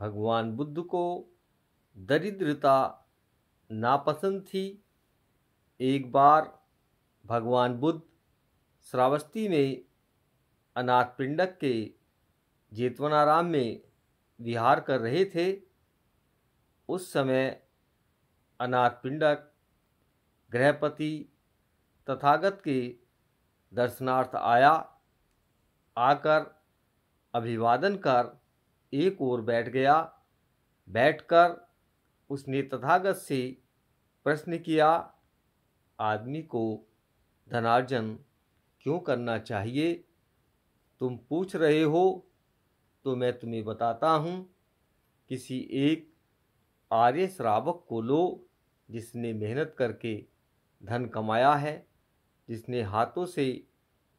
भगवान बुद्ध को दरिद्रता नापसंद थी एक बार भगवान बुद्ध श्रावस्ती में अनाथ पिंडक के जेतवनाराम में विहार कर रहे थे उस समय अनाथ पिंडक गृहपति तथागत के दर्शनार्थ आया आकर अभिवादन कर एक ओर बैठ गया बैठकर उसने तथागत से प्रश्न किया आदमी को धनार्जन क्यों करना चाहिए तुम पूछ रहे हो तो मैं तुम्हें बताता हूँ किसी एक आर्य श्रावक को लो जिसने मेहनत करके धन कमाया है जिसने हाथों से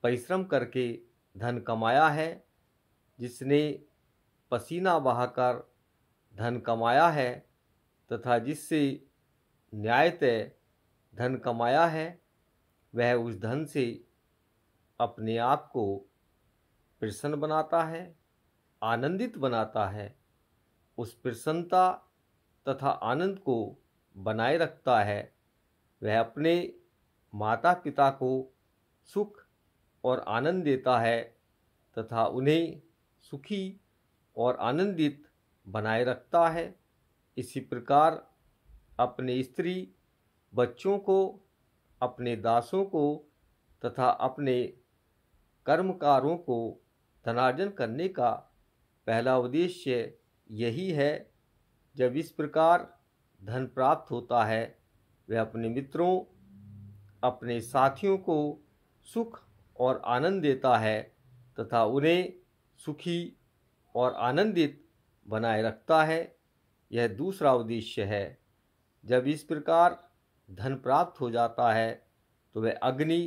परिश्रम करके धन कमाया है जिसने पसीना बहाकर धन कमाया है तथा जिससे न्यायतः धन कमाया है वह उस धन से अपने आप को प्रसन्न बनाता है आनंदित बनाता है उस प्रसन्नता तथा आनंद को बनाए रखता है वह अपने माता पिता को सुख और आनंद देता है तथा उन्हें सुखी और आनंदित बनाए रखता है इसी प्रकार अपने स्त्री बच्चों को अपने दासों को तथा अपने कर्मकारों को धनार्जन करने का पहला उद्देश्य यही है जब इस प्रकार धन प्राप्त होता है वह अपने मित्रों अपने साथियों को सुख और आनंद देता है तथा उन्हें सुखी और आनंदित बनाए रखता है यह दूसरा उद्देश्य है जब इस प्रकार धन प्राप्त हो जाता है तो वह अग्नि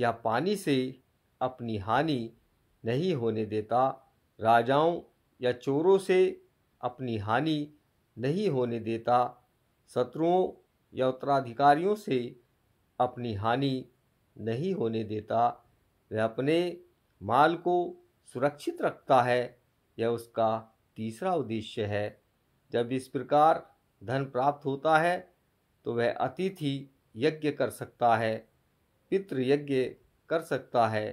या पानी से अपनी हानि नहीं होने देता राजाओं या चोरों से अपनी हानि नहीं होने देता शत्रुओं या उत्तराधिकारियों से अपनी हानि नहीं होने देता वह अपने माल को सुरक्षित रखता है यह उसका तीसरा उद्देश्य है जब इस प्रकार धन प्राप्त होता है तो वह अतिथि यज्ञ कर सकता है पितृ यज्ञ कर सकता है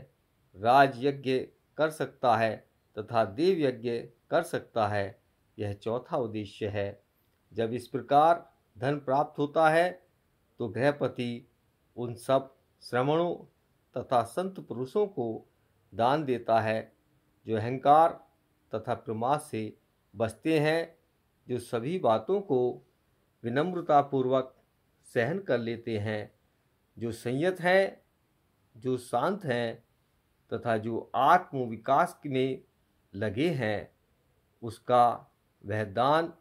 राज यज्ञ कर सकता है तथा देव यज्ञ कर सकता है यह चौथा उद्देश्य है जब इस प्रकार धन प्राप्त होता है तो गृहपति उन सब श्रवणों तथा संत पुरुषों को दान देता है जो अहंकार तथा प्रमाद से बचते हैं जो सभी बातों को विनम्रतापूर्वक सहन कर लेते हैं जो संयत हैं जो शांत हैं तथा जो आत्मविकास में लगे हैं उसका वह दान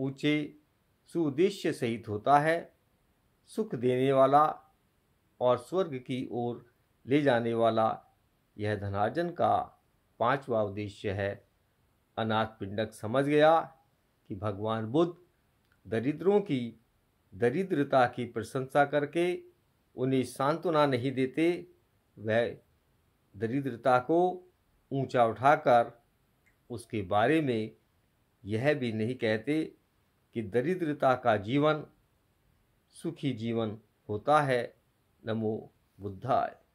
ऊँचे सुउद्देश्य सहित होता है सुख देने वाला और स्वर्ग की ओर ले जाने वाला यह धनार्जन का पांचवा उद्देश्य है अनाथ पिंडक समझ गया कि भगवान बुद्ध दरिद्रों की दरिद्रता की प्रशंसा करके उन्हें सांत्वना नहीं देते वह दरिद्रता को ऊंचा उठाकर उसके बारे में यह भी नहीं कहते कि दरिद्रता का जीवन सुखी जीवन होता है नमो बुद्धाय